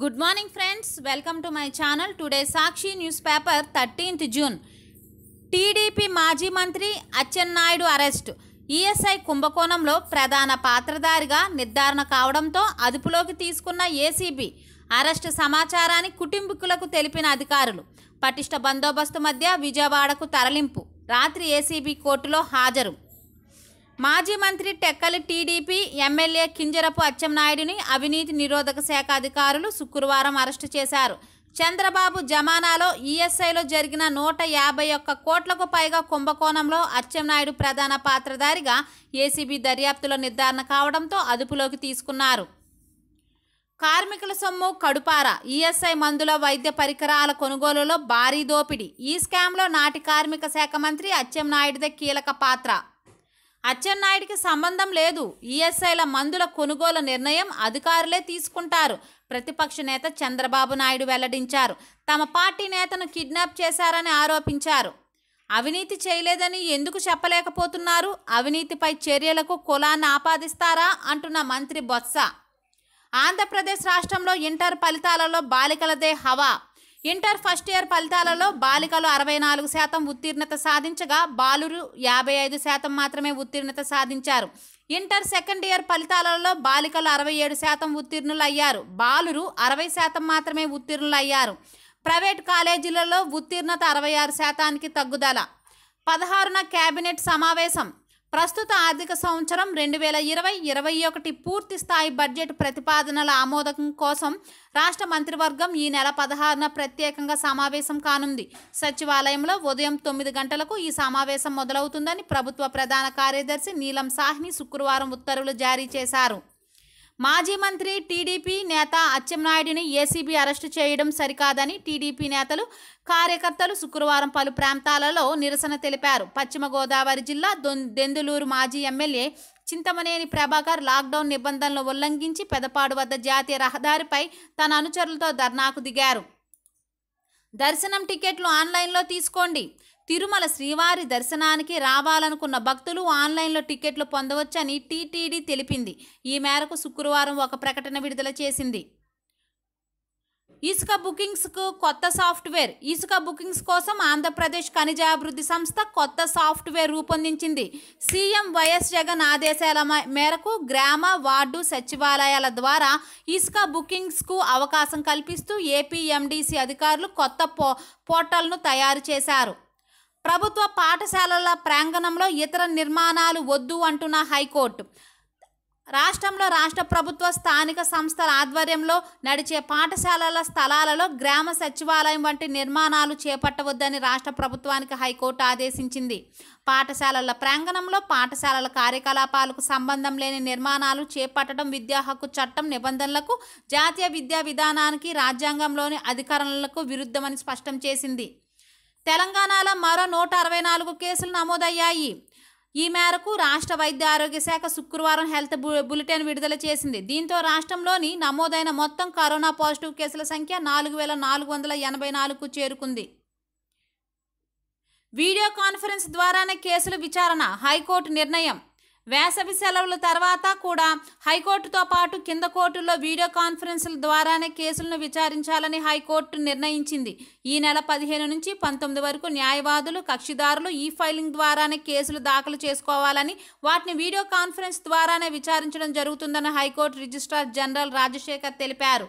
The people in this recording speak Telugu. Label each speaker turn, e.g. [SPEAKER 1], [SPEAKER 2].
[SPEAKER 1] good morning friends welcome to my channel today Sakshi news paper thirteenth June TDP మాజీ మంత్రి అచ్చెన్నాయుడు అరెస్ట్ ఈఎస్ఐ e కుంభకోణంలో ప్రధాన పాత్రధారిగా నిర్ధారణ కావడంతో అదుపులోకి తీసుకున్న ఏసీబీ అరెస్ట్ సమాచారాన్ని కుటుంబీకులకు తెలిపిన అధికారులు పటిష్ట బందోబస్తు మధ్య విజయవాడకు తరలింపు రాత్రి ఏసీబీ కోర్టులో హాజరు మాజీ మంత్రి టెక్కలి టీడీపీ ఎమ్మెల్యే కింజరపు అచ్చెన్నాయుడిని అవినీతి నిరోధక శాఖ అధికారులు శుక్రవారం అరెస్టు చేశారు చంద్రబాబు జమానాలో ఈఎస్ఐలో జరిగిన నూట యాభై ఒక్క కోట్లకు పైగా కుంభకోణంలో అచ్చెన్నాయుడు ప్రధాన పాత్రధారిగా ఏసీబీ దర్యాప్తులో నిర్ధారణ కావడంతో అదుపులోకి తీసుకున్నారు కార్మికుల సొమ్ము కడుపార ఈఎస్ఐ మందుల వైద్య పరికరాల కొనుగోలులో భారీ దోపిడీ ఈ స్కామ్లో నాటి కార్మిక శాఖ మంత్రి అచ్చెన్నాయుడిదే కీలక పాత్ర అచ్చెన్నాయుడికి సంబంధం లేదు ఈఎస్ఐల మందుల కొనుగోలు నిర్ణయం అధికారులే తీసుకుంటారు ప్రతిపక్ష నేత చంద్రబాబు నాయుడు వెల్లడించారు తమ పార్టీ నేతను కిడ్నాప్ చేశారని ఆరోపించారు అవినీతి చేయలేదని ఎందుకు చెప్పలేకపోతున్నారు అవినీతిపై చర్యలకు కులాన్ని ఆపాదిస్తారా అంటున్న మంత్రి బొత్స ఆంధ్రప్రదేశ్ రాష్ట్రంలో ఇంటర్ ఫలితాలలో బాలికలదే హవా ఇంటర్ ఫస్ట్ ఇయర్ ఫలితాలలో బాలికలు అరవై నాలుగు శాతం ఉత్తీర్ణత సాధించగా బాలురు యాభై ఐదు శాతం మాత్రమే ఉత్తీర్ణత సాధించారు ఇంటర్ సెకండ్ ఇయర్ ఫలితాలలో బాలికలు అరవై ఏడు శాతం ఉత్తీర్ణులయ్యారు బాలురు అరవై శాతం మాత్రమే ఉత్తీర్ణులయ్యారు ప్రైవేట్ కాలేజీలలో ఉత్తీర్ణత అరవై ఆరు శాతానికి తగ్గుదల పదహారున కేబినెట్ సమావేశం ప్రస్తుత ఆర్థిక సంవత్సరం రెండు వేల ఇరవై ఇరవై ఒకటి పూర్తి స్థాయి బడ్జెట్ ప్రతిపాదనల ఆమోదం కోసం రాష్ట్ర మంత్రివర్గం ఈ నెల పదహారున ప్రత్యేకంగా సమావేశం కానుంది సచివాలయంలో ఉదయం తొమ్మిది గంటలకు ఈ సమావేశం మొదలవుతుందని ప్రభుత్వ ప్రధాన కార్యదర్శి నీలం సాహ్ని శుక్రవారం ఉత్తర్వులు జారీ చేశారు మాజీ మంత్రి టీడీపీ నేత అచ్చెన్నాయుడిని ఏసీబీ అరెస్టు చేయడం సరికాదని టీడీపీ నేతలు కార్యకర్తలు శుక్రవారం పలు ప్రాంతాలలో నిరసన తెలిపారు పశ్చిమ గోదావరి జిల్లా దెందులూరు మాజీ ఎమ్మెల్యే చింతమనేని ప్రభాకర్ లాక్డౌన్ నిబంధనలు ఉల్లంఘించి పెదపాడు వద్ద జాతీయ రహదారిపై తన అనుచరులతో ధర్నాకు దిగారు దర్శనం టికెట్లు ఆన్లైన్లో తీసుకోండి తిరుమల శ్రీవారి దర్శనానికి రావాలనుకున్న భక్తులు ఆన్లైన్లో టికెట్లు పొందవచ్చని టీటీడీ తెలిపింది ఈ మేరకు శుక్రవారం ఒక ప్రకటన విడుదల చేసింది ఇసుక బుకింగ్స్కు కొత్త సాఫ్ట్వేర్ ఇసుక బుకింగ్స్ కోసం ఆంధ్రప్రదేశ్ ఖనిజాభివృద్ధి సంస్థ కొత్త సాఫ్ట్వేర్ రూపొందించింది సీఎం వైఎస్ జగన్ ఆదేశాల మేరకు గ్రామ వార్డు సచివాలయాల ద్వారా ఇసుక బుకింగ్స్కు అవకాశం కల్పిస్తూ ఏపీఎండిసి అధికారులు కొత్త పో పోర్టల్ను తయారు చేశారు ప్రభుత్వ పాఠశాలల ప్రాంగణంలో ఇతర నిర్మాణాలు వద్దు అంటున్న హైకోర్టు రాష్ట్రంలో రాష్ట్ర ప్రభుత్వ స్థానిక సంస్థల ఆధ్వర్యంలో నడిచే పాఠశాలల స్థలాలలో గ్రామ సచివాలయం వంటి నిర్మాణాలు చేపట్టవద్దని రాష్ట్ర ప్రభుత్వానికి హైకోర్టు ఆదేశించింది పాఠశాలల ప్రాంగణంలో పాఠశాలల కార్యకలాపాలకు సంబంధం లేని నిర్మాణాలు చేపట్టడం విద్యా హక్కు చట్టం నిబంధనలకు జాతీయ విద్యా విధానానికి రాజ్యాంగంలోని అధికారులకు విరుద్ధమని స్పష్టం చేసింది తెలంగాణలో మరో నూట అరవై నాలుగు కేసులు నమోదయ్యాయి ఈ మేరకు రాష్ట్ర వైద్య ఆరోగ్య శాఖ శుక్రవారం హెల్త్ బులెటిన్ విడుదల చేసింది దీంతో రాష్ట్రంలోని నమోదైన మొత్తం కరోనా పాజిటివ్ కేసుల సంఖ్య నాలుగు వేల నాలుగు వందల ఎనభై నాలుగుకు చేరుకుంది వీడియో కాన్ఫరెన్స్ ద్వారానే కేసుల విచారణ హైకోర్టు నిర్ణయం వేసవి సెలవుల తర్వాత కూడా హైకోర్టుతో పాటు కింద కోర్టుల్లో వీడియో కాన్ఫరెన్స్ల ద్వారానే కేసులను విచారించాలని హైకోర్టు నిర్ణయించింది ఈ నెల పదిహేను నుంచి పంతొమ్మిది వరకు న్యాయవాదులు కక్షిదారులు ఈ ఫైలింగ్ ద్వారానే కేసులు దాఖలు చేసుకోవాలని వాటిని వీడియో కాన్ఫరెన్స్ ద్వారానే విచారించడం జరుగుతుందని హైకోర్టు రిజిస్ట్రార్ జనరల్ రాజశేఖర్ తెలిపారు